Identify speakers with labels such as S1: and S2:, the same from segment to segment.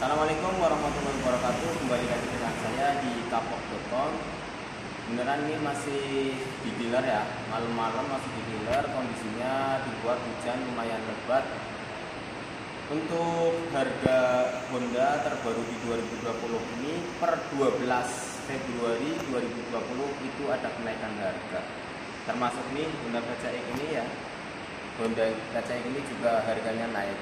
S1: Assalamualaikum warahmatullahi wabarakatuh Kembali lagi dengan saya di kapok.com Beneran ini masih di dealer ya Malam-malam masih di dealer Kondisinya dibuat hujan lumayan lebat Untuk harga Honda terbaru di 2020 ini Per 12 Februari 2020 itu ada kenaikan harga Termasuk nih Honda Kaca ini ya Honda Kaca ini juga harganya naik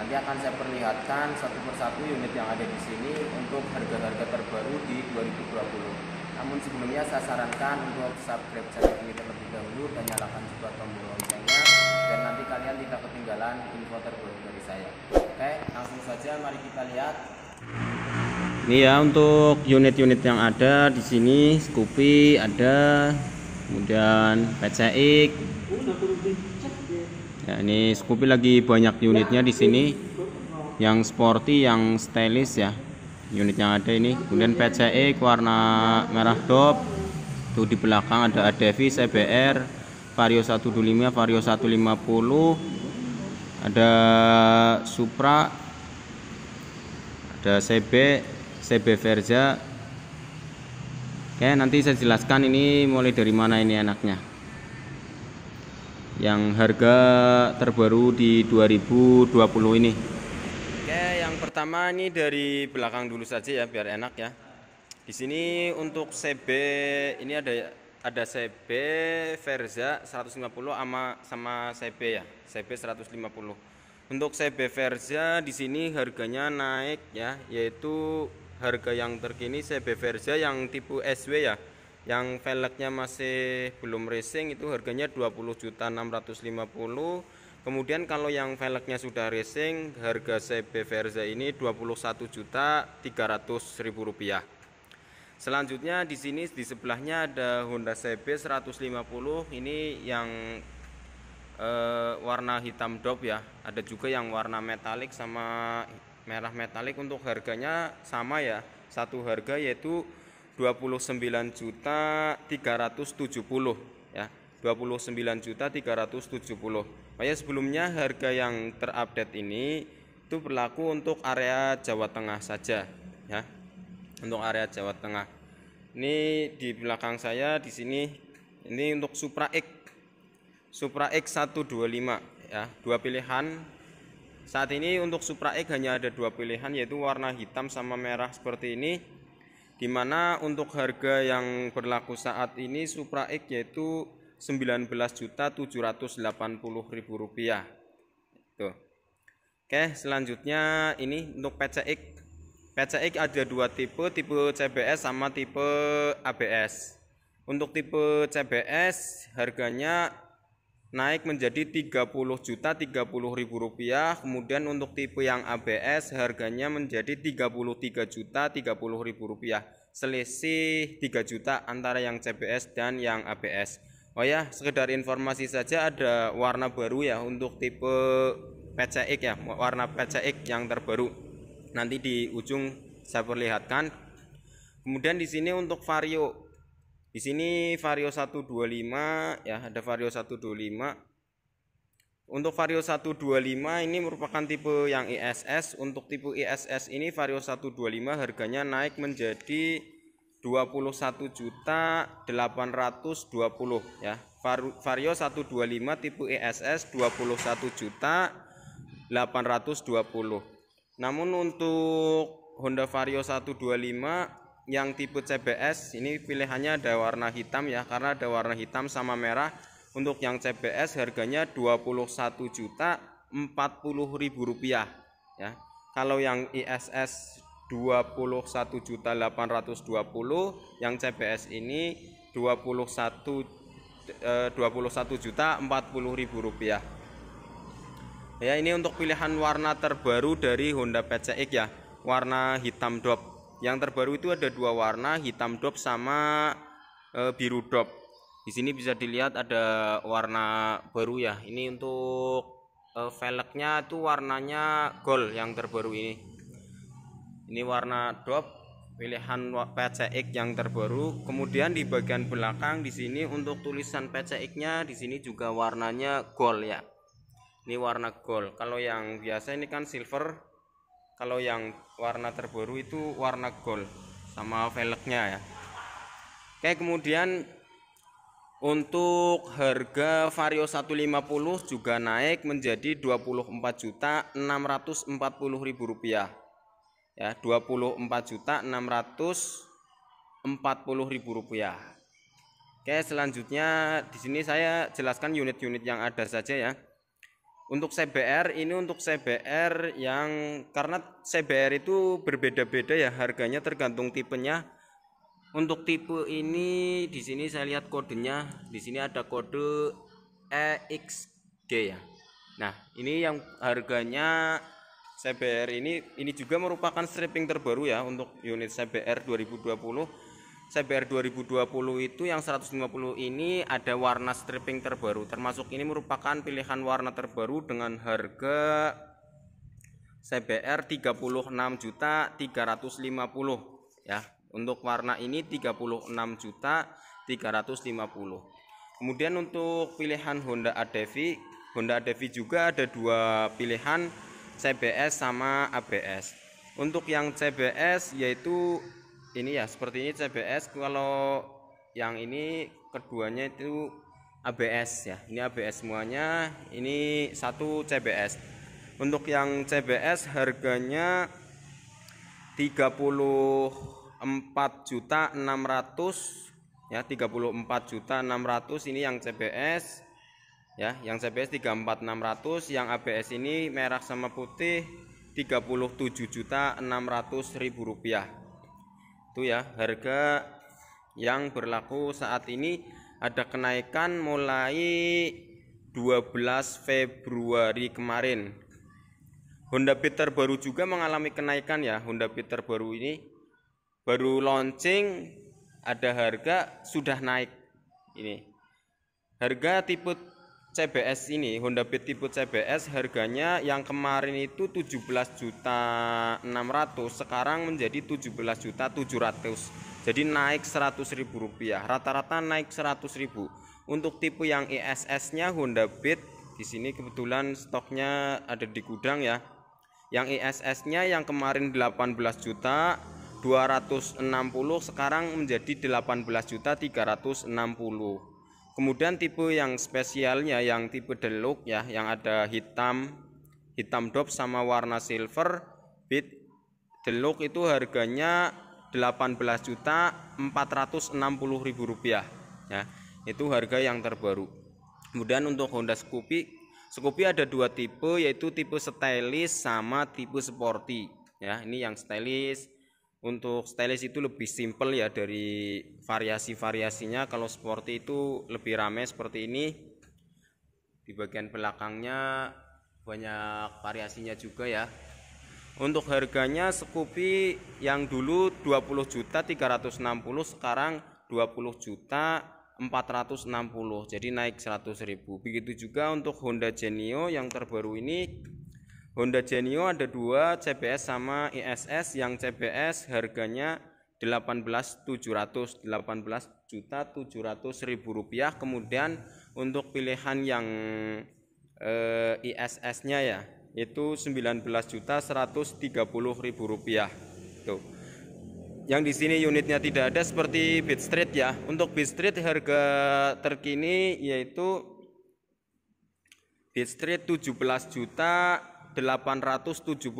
S1: Nanti akan saya perlihatkan satu persatu unit yang ada di sini untuk harga-harga terbaru di 2020. Namun sebelumnya saya sarankan untuk subscribe channel ini terlebih dahulu dan nyalakan juga tombol loncengnya dan nanti kalian tidak ketinggalan info terbaru dari saya. Oke, langsung saja mari kita lihat. Ini ya untuk unit-unit yang ada di sini Scoopy ada, kemudian PCX, Ya, ini Scoopy lagi banyak unitnya di sini. Yang sporty, yang stylish ya. Unit yang ada ini. Kemudian PCE warna merah top. Tuh di belakang ada Adevi CBR e Vario 125, Vario 150. Ada Supra. Ada CB, CB Verza. Oke, nanti saya jelaskan ini mulai dari mana ini enaknya yang harga terbaru di 2020 ini Oke yang pertama ini dari belakang dulu saja ya biar enak ya di sini untuk CB ini ada ada CB Verza 150 sama sama CB ya CB 150 untuk CB Verza di sini harganya naik ya yaitu harga yang terkini CB Verza yang tipe SW ya yang velgnya masih belum racing itu harganya 20.650 kemudian kalau yang velgnya sudah racing harga CB Verza ini 21.300.000 rupiah selanjutnya di sini di sebelahnya ada Honda CB 150 ini yang eh, warna hitam dop ya ada juga yang warna metalik sama merah metalik untuk harganya sama ya satu harga yaitu 29 juta 370 ya 29 juta 370 Maya sebelumnya harga yang terupdate ini itu berlaku untuk area Jawa Tengah saja ya untuk area Jawa Tengah ini di belakang saya di sini ini untuk Supra X Supra X 125 ya dua pilihan saat ini untuk Supra X hanya ada dua pilihan yaitu warna hitam sama merah seperti ini Dimana untuk harga yang berlaku saat ini Supra X yaitu Rp19.780.000. Tuh. Oke, selanjutnya ini untuk PCX. PCX ada dua tipe, tipe CBS sama tipe ABS. Untuk tipe CBS harganya naik menjadi 30 juta rp rupiah. kemudian untuk tipe yang ABS harganya menjadi 33 juta rp rupiah. selisih 3 juta antara yang CBS dan yang ABS oh ya sekedar informasi saja ada warna baru ya untuk tipe PCX ya warna PCX yang terbaru nanti di ujung saya perlihatkan kemudian di sini untuk vario di sini Vario 125 ya, ada Vario 125. Untuk Vario 125 ini merupakan tipe yang ISS. Untuk tipe ISS ini Vario 125 harganya naik menjadi 21 juta 820 ya. Vario 125 tipe ISS 21 juta 820. Namun untuk Honda Vario 125 yang tipe CBS ini pilihannya ada warna hitam ya karena ada warna hitam sama merah untuk yang CBS harganya 21 juta 40 ribu rupiah ya kalau yang ISS 21 juta 820 yang CBS ini 21 21 eh, juta 40 ribu rupiah ya ini untuk pilihan warna terbaru dari Honda PCX ya warna hitam drop yang terbaru itu ada dua warna hitam dop sama e, biru dop di sini bisa dilihat ada warna baru ya ini untuk e, velgnya itu warnanya gold yang terbaru ini ini warna dop pilihan PCX yang terbaru kemudian di bagian belakang di sini untuk tulisan PCX nya di sini juga warnanya gold ya ini warna gold kalau yang biasa ini kan silver kalau yang warna terbaru itu warna gold sama velgnya ya oke kemudian untuk harga Vario 150 juga naik menjadi 24640000 rupiah ya 24640000 rupiah Oke selanjutnya di sini saya jelaskan unit-unit yang ada saja ya untuk CBR ini untuk CBR yang karena CBR itu berbeda-beda ya harganya tergantung tipenya. Untuk tipe ini di sini saya lihat kodenya. Di sini ada kode EXG ya. Nah, ini yang harganya CBR ini ini juga merupakan stripping terbaru ya untuk unit CBR 2020 CBR 2020 itu yang 150 ini ada warna stripping terbaru termasuk ini merupakan pilihan warna terbaru dengan harga CBR 36 juta 350 ya untuk warna ini 36 juta 350 kemudian untuk pilihan Honda Adevi Honda Adevi juga ada dua pilihan CBS sama ABS untuk yang CBS yaitu ini ya seperti ini CBS kalau yang ini keduanya itu ABS ya ini ABS semuanya ini satu CBS untuk yang CBS harganya 34 juta 600 ya 34 juta 600 ini yang CBS ya yang CBS 34600 yang ABS ini merah sama putih 37 juta 600 ribu rupiah itu ya harga yang berlaku saat ini ada kenaikan mulai 12 Februari kemarin Honda Beat terbaru juga mengalami kenaikan ya Honda Beat terbaru ini baru launching ada harga sudah naik ini harga tipe CBS ini Honda Beat tipe CBS harganya yang kemarin itu 17 juta 600 sekarang menjadi 17 juta 700 jadi naik 100 ribu rupiah rata-rata naik 100 ribu untuk tipe yang ISS nya Honda Beat di sini kebetulan stoknya ada di gudang ya yang ISS nya yang kemarin 18 juta 260 sekarang menjadi 18 juta 360 Kemudian tipe yang spesialnya yang tipe deluxe ya yang ada hitam hitam dop sama warna silver bit deluxe itu harganya 18 juta 460 ribu rupiah ya itu harga yang terbaru kemudian untuk Honda Scoopy Scoopy ada dua tipe yaitu tipe stylish sama tipe sporty ya ini yang stylish untuk stylish itu lebih simple ya dari variasi-variasinya kalau sporty itu lebih ramai seperti ini di bagian belakangnya banyak variasinya juga ya untuk harganya Scoopy yang dulu 20 juta 360 sekarang 20 juta 460 jadi naik 100 ribu begitu juga untuk Honda Genio yang terbaru ini Honda Genio ada dua CBS sama ISS yang CBS harganya 18.700 18 juta 700 ribu rupiah kemudian untuk pilihan yang eh, ISS nya ya itu 19 juta 130 ribu rupiah tuh yang di sini unitnya tidak ada seperti Beat Street ya untuk Beat Street harga terkini yaitu Beat Street 17 juta 870.000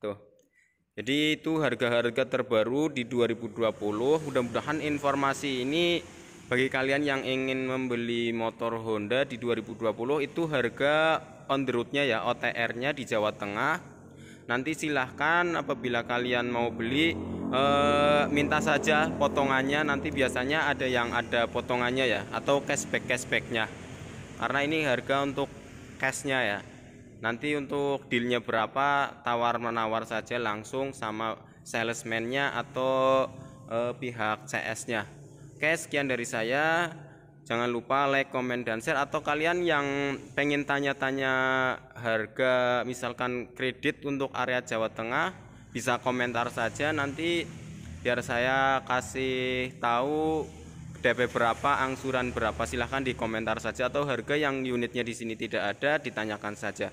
S1: tuh jadi itu harga-harga terbaru di 2020 mudah-mudahan informasi ini bagi kalian yang ingin membeli motor Honda di 2020 itu harga on the roadnya ya OTR nya di Jawa Tengah nanti silahkan apabila kalian mau beli eh, minta saja potongannya nanti biasanya ada yang ada potongannya ya atau cashback-cashbacknya karena ini harga untuk cashnya ya nanti untuk dealnya berapa tawar menawar saja langsung sama salesmannya atau eh, pihak CS nya oke sekian dari saya jangan lupa like comment dan share atau kalian yang pengen tanya-tanya harga misalkan kredit untuk area Jawa Tengah bisa komentar saja nanti biar saya kasih tahu DP berapa, angsuran berapa, silahkan di komentar saja atau harga yang unitnya di sini tidak ada ditanyakan saja.